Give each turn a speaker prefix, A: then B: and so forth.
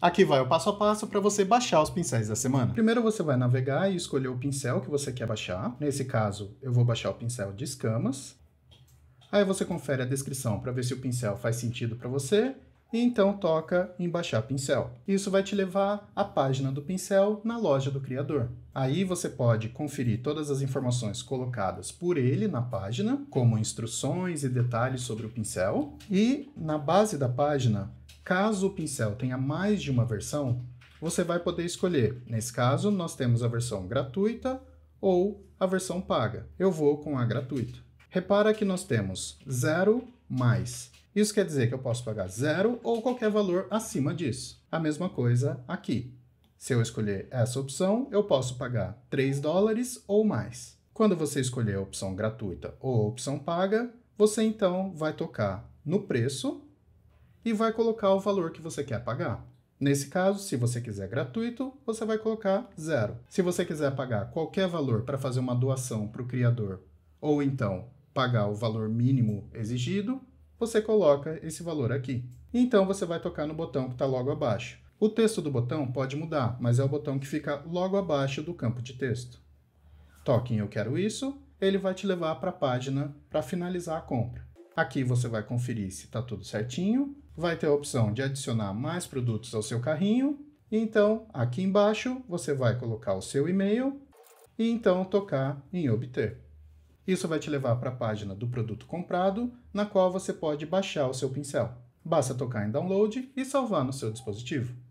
A: Aqui vai o passo a passo para você baixar os pincéis da semana. Primeiro você vai navegar e escolher o pincel que você quer baixar. Nesse caso, eu vou baixar o pincel de escamas. Aí você confere a descrição para ver se o pincel faz sentido para você e então toca em baixar pincel. Isso vai te levar à página do pincel na loja do criador. Aí você pode conferir todas as informações colocadas por ele na página, como instruções e detalhes sobre o pincel, e na base da página Caso o pincel tenha mais de uma versão, você vai poder escolher. Nesse caso, nós temos a versão gratuita ou a versão paga. Eu vou com a gratuita. Repara que nós temos 0 mais. Isso quer dizer que eu posso pagar 0 ou qualquer valor acima disso. A mesma coisa aqui. Se eu escolher essa opção, eu posso pagar 3 dólares ou mais. Quando você escolher a opção gratuita ou a opção paga, você então vai tocar no preço e vai colocar o valor que você quer pagar. Nesse caso, se você quiser gratuito, você vai colocar zero. Se você quiser pagar qualquer valor para fazer uma doação para o criador, ou então pagar o valor mínimo exigido, você coloca esse valor aqui. Então você vai tocar no botão que está logo abaixo. O texto do botão pode mudar, mas é o botão que fica logo abaixo do campo de texto. Toque em Eu Quero Isso, ele vai te levar para a página para finalizar a compra. Aqui você vai conferir se está tudo certinho vai ter a opção de adicionar mais produtos ao seu carrinho. Então, aqui embaixo, você vai colocar o seu e-mail e então tocar em obter. Isso vai te levar para a página do produto comprado, na qual você pode baixar o seu pincel. Basta tocar em download e salvar no seu dispositivo.